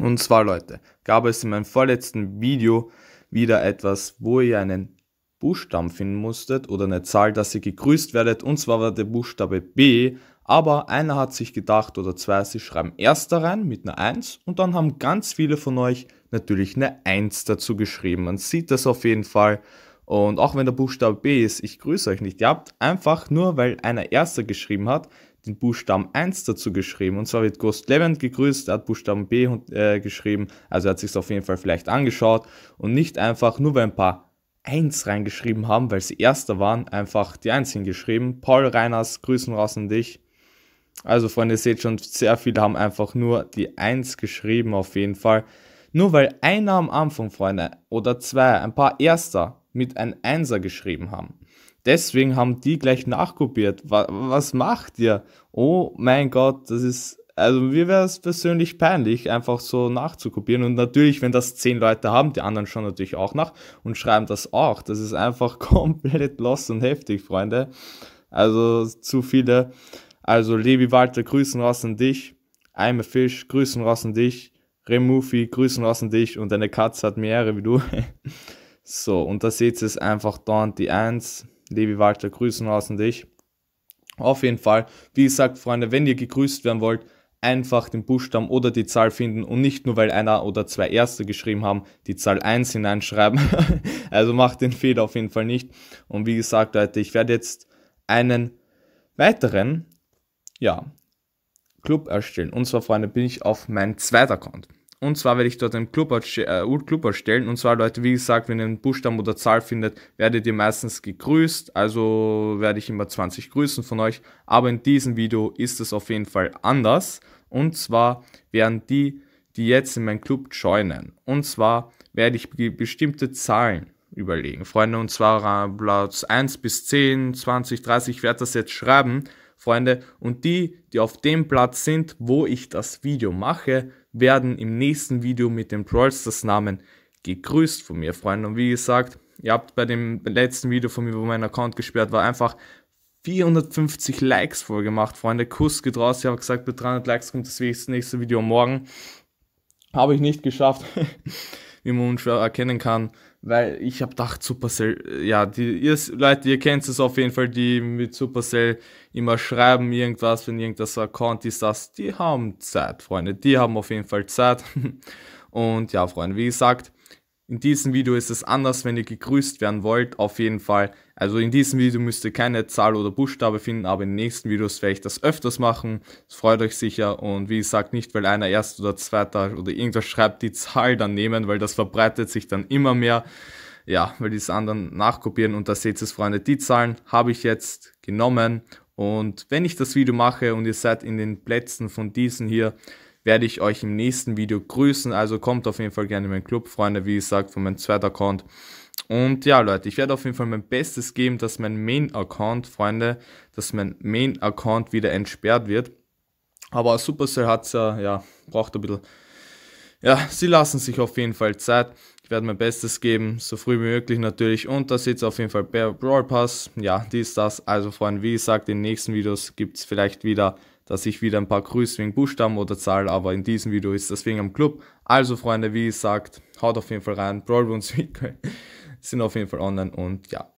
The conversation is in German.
Und zwar Leute, gab es in meinem vorletzten Video wieder etwas, wo ihr einen Buchstaben finden musstet oder eine Zahl, dass ihr gegrüßt werdet. Und zwar war der Buchstabe B, aber einer hat sich gedacht oder zwei, sie schreiben erster rein mit einer 1 und dann haben ganz viele von euch natürlich eine 1 dazu geschrieben. Man sieht das auf jeden Fall. Und auch wenn der Buchstabe B ist, ich grüße euch nicht. Ihr habt einfach nur, weil einer erster geschrieben hat, den Buchstaben 1 dazu geschrieben. Und zwar wird Ghost Levent gegrüßt, er hat Buchstaben B äh, geschrieben, also er hat sich auf jeden Fall vielleicht angeschaut und nicht einfach nur weil ein paar 1 reingeschrieben haben, weil sie Erster waren, einfach die 1 hingeschrieben. Paul Reiners, Grüßen raus an dich. Also Freunde, ihr seht schon, sehr viele haben einfach nur die 1 geschrieben auf jeden Fall. Nur weil einer am Anfang, Freunde, oder zwei, ein paar Erster mit ein Einser geschrieben haben. Deswegen haben die gleich nachkopiert. Was macht ihr? Oh mein Gott, das ist also mir wäre es persönlich peinlich, einfach so nachzukopieren. Und natürlich, wenn das zehn Leute haben, die anderen schauen natürlich auch nach und schreiben das auch. Das ist einfach komplett lost und heftig, Freunde. Also zu viele. Also Levi Walter, grüßen raus an dich. I'm a Fish, grüßen raus an dich. Remufi, grüßen raus an dich. Und deine Katze hat mehrere wie du. So, und da seht ihr es einfach da und die 1. Levi Walter, grüßen raus und ich. Auf jeden Fall, wie gesagt, Freunde, wenn ihr gegrüßt werden wollt, einfach den Buchstaben oder die Zahl finden und nicht nur, weil einer oder zwei Erste geschrieben haben, die Zahl 1 hineinschreiben. also macht den Fehler auf jeden Fall nicht. Und wie gesagt, Leute, ich werde jetzt einen weiteren, ja, Club erstellen. Und zwar, Freunde, bin ich auf meinen zweiten Account. Und zwar werde ich dort einen Club, äh, Club erstellen. Und zwar, Leute, wie gesagt, wenn ihr einen Buchstaben oder Zahl findet, werdet ihr meistens gegrüßt. Also werde ich immer 20 grüßen von euch. Aber in diesem Video ist es auf jeden Fall anders. Und zwar werden die, die jetzt in meinen Club joinen. Und zwar werde ich bestimmte Zahlen überlegen. Freunde, und zwar äh, Platz 1 bis 10, 20, 30, ich werde das jetzt schreiben, Freunde. Und die, die auf dem Platz sind, wo ich das Video mache, werden im nächsten Video mit dem Brawlsters Namen gegrüßt von mir, Freunde. Und wie gesagt, ihr habt bei dem letzten Video von mir, wo mein Account gesperrt war, einfach 450 Likes vorgemacht, Freunde. Kuss geht raus. Ich habe gesagt, bei 300 Likes kommt das nächste Video morgen. Habe ich nicht geschafft, wie man unschwer erkennen kann weil ich habe gedacht, Supercell, ja, die, ihr Leute, ihr kennt es auf jeden Fall, die mit Supercell immer schreiben irgendwas, wenn irgendwas Account ist, das, die haben Zeit, Freunde, die haben auf jeden Fall Zeit. Und ja, Freunde, wie gesagt, in diesem Video ist es anders, wenn ihr gegrüßt werden wollt, auf jeden Fall. Also in diesem Video müsst ihr keine Zahl oder Buchstabe finden, aber in den nächsten Videos werde ich das öfters machen. Es freut euch sicher und wie gesagt, nicht weil einer erst oder zweiter oder irgendwas schreibt, die Zahl dann nehmen, weil das verbreitet sich dann immer mehr. Ja, weil die es anderen nachkopieren und da seht ihr es, Freunde, die Zahlen habe ich jetzt genommen und wenn ich das Video mache und ihr seid in den Plätzen von diesen hier, werde ich euch im nächsten Video grüßen. Also kommt auf jeden Fall gerne in meinen Club, Freunde, wie gesagt, von meinem zweiten Account. Und ja, Leute, ich werde auf jeden Fall mein Bestes geben, dass mein Main-Account, Freunde, dass mein Main-Account wieder entsperrt wird. Aber Supercell hat es ja, ja, braucht ein bisschen. Ja, sie lassen sich auf jeden Fall Zeit. Ich werde mein Bestes geben, so früh wie möglich natürlich. Und da seht ihr auf jeden Fall Brawl Pass. Ja, dies, das. Also, Freunde, wie gesagt, in den nächsten Videos gibt es vielleicht wieder dass ich wieder ein paar grüße wegen Buchstaben oder Zahl, aber in diesem Video ist das wegen am Club. Also Freunde, wie gesagt, haut auf jeden Fall rein, Brawl und sind auf jeden Fall online und ja,